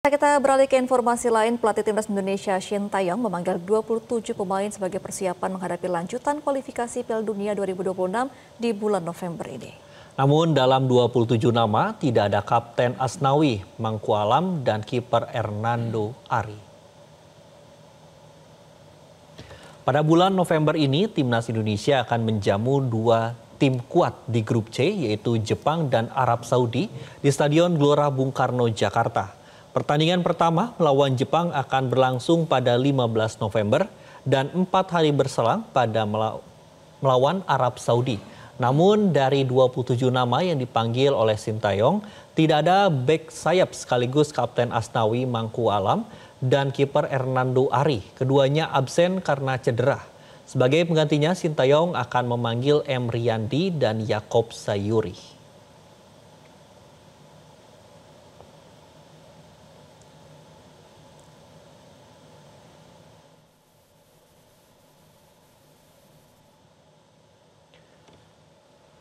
Nah, kita beralih ke informasi lain, pelatih timnas Indonesia Shin Taeyong memanggil 27 pemain sebagai persiapan menghadapi lanjutan kualifikasi Piala Dunia 2026 di bulan November ini. Namun dalam 27 nama tidak ada Kapten Asnawi, Mangkualam, dan kiper Hernando Ari. Pada bulan November ini, timnas Indonesia akan menjamu dua tim kuat di grup C yaitu Jepang dan Arab Saudi di Stadion Gelora Bung Karno, Jakarta. Pertandingan pertama melawan Jepang akan berlangsung pada 15 November dan empat hari berselang pada melawan Arab Saudi. Namun dari 27 nama yang dipanggil oleh Sintayong, tidak ada back sayap sekaligus Kapten Asnawi Mangku Alam dan kiper Hernando Ari. Keduanya absen karena cedera. Sebagai penggantinya, Sintayong akan memanggil M. Riyandi dan Yakob Sayuri.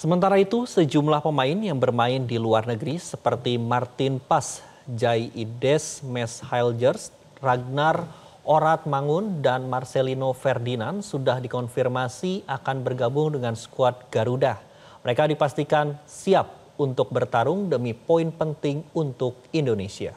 Sementara itu, sejumlah pemain yang bermain di luar negeri seperti Martin Pas, Jai Ides, Mes Hilgers, Ragnar Orat Mangun, dan Marcelino Ferdinand sudah dikonfirmasi akan bergabung dengan skuad Garuda. Mereka dipastikan siap untuk bertarung demi poin penting untuk Indonesia.